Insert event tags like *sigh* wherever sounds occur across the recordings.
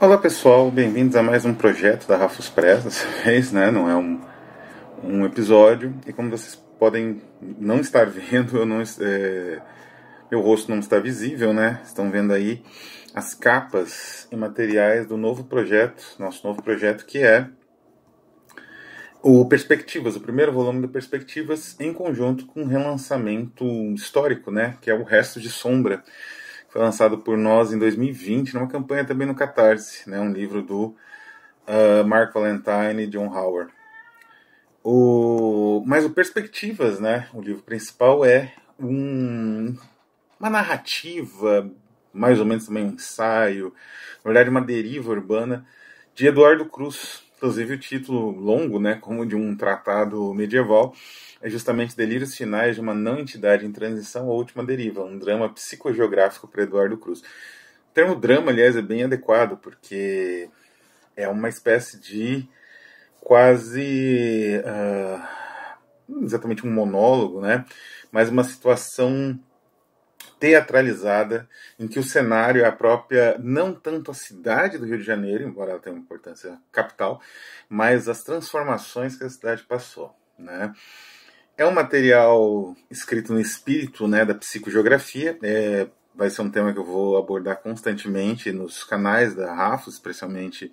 Olá pessoal, bem-vindos a mais um projeto da Rafos Press dessa *laughs* vez, né? Não é um, um episódio e como vocês podem não estar *laughs* vendo, eu não é, meu rosto não está visível, né? Estão vendo aí as capas e materiais do novo projeto, nosso novo projeto que é o Perspectivas, o primeiro volume do Perspectivas em conjunto com um relançamento histórico, né? Que é o Resto de Sombra foi lançado por nós em 2020, numa campanha também no Catarse, né? um livro do uh, Mark Valentine e John Howard. O... Mas o Perspectivas, né? o livro principal, é um... uma narrativa, mais ou menos também um ensaio, na verdade, uma deriva urbana de Eduardo Cruz, Inclusive o título longo, né, como de um tratado medieval, é justamente Delírios Finais de uma Não Entidade em Transição ou Última Deriva, um drama psicogeográfico para Eduardo Cruz. O termo drama, aliás, é bem adequado, porque é uma espécie de quase. Uh, exatamente um monólogo, né? Mas uma situação teatralizada, em que o cenário é a própria, não tanto a cidade do Rio de Janeiro, embora ela tenha uma importância capital, mas as transformações que a cidade passou. Né? É um material escrito no espírito né, da psicogeografia, é, vai ser um tema que eu vou abordar constantemente nos canais da Rafa, especialmente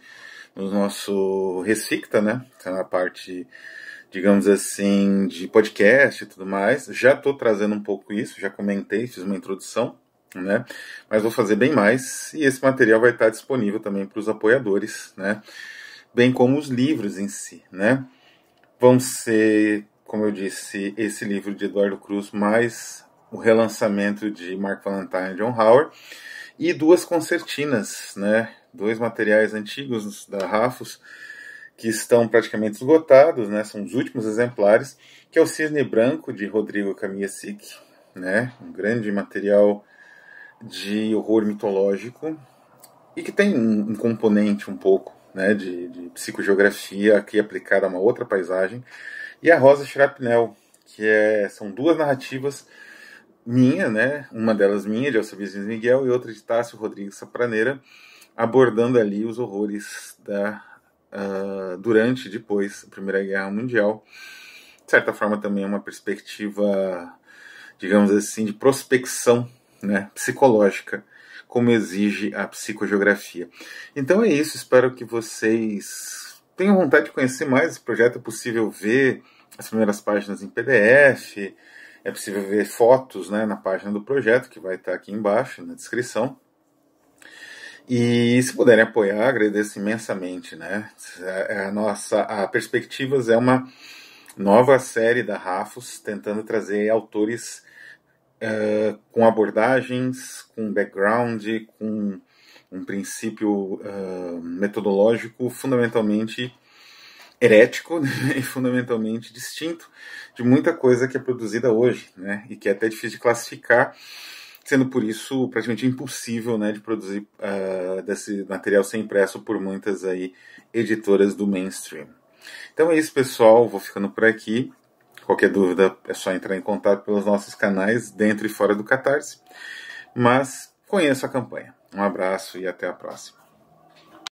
no nosso Recicta, né? Que é na parte digamos assim, de podcast e tudo mais. Já estou trazendo um pouco isso, já comentei, fiz uma introdução, né? Mas vou fazer bem mais e esse material vai estar disponível também para os apoiadores, né? Bem como os livros em si, né? Vão ser, como eu disse, esse livro de Eduardo Cruz mais o relançamento de Mark Valentine e John Howard e duas concertinas, né? Dois materiais antigos da Rafos que estão praticamente esgotados, né? São os últimos exemplares, que é o Cisne Branco de Rodrigo Kamiesik, né? Um grande material de horror mitológico e que tem um, um componente um pouco, né, de, de psicogeografia aqui aplicada a uma outra paisagem. E a Rosa Shrapnel, que é, são duas narrativas minha, né? Uma delas minha, de Alcibiades Miguel, e outra de Tássio Rodrigues Sapraneira, abordando ali os horrores da uh, durante e depois da Primeira Guerra Mundial. De certa forma, também é uma perspectiva, digamos assim, de prospecção né, psicológica, como exige a psicogeografia. Então é isso, espero que vocês tenham vontade de conhecer mais esse projeto. É possível ver as primeiras páginas em PDF, é possível ver fotos né, na página do projeto, que vai estar aqui embaixo na descrição. E se puderem apoiar, agradeço imensamente, né? É, é a nossa a Perspectivas é uma nova série da Rafos, tentando trazer autores uh, com abordagens, com background, com um princípio uh, metodológico fundamentalmente herético *laughs* né? e fundamentalmente distinto de muita coisa que é produzida hoje, né? E que é até difícil de classificar sendo por isso praticamente impossível né, de produzir uh, desse material sem impresso por muitas aí editoras do mainstream. Então é isso, pessoal. Vou ficando por aqui. Qualquer dúvida é só entrar em contato pelos nossos canais dentro e fora do Catarse. Mas conheça a campanha. Um abraço e até a próxima.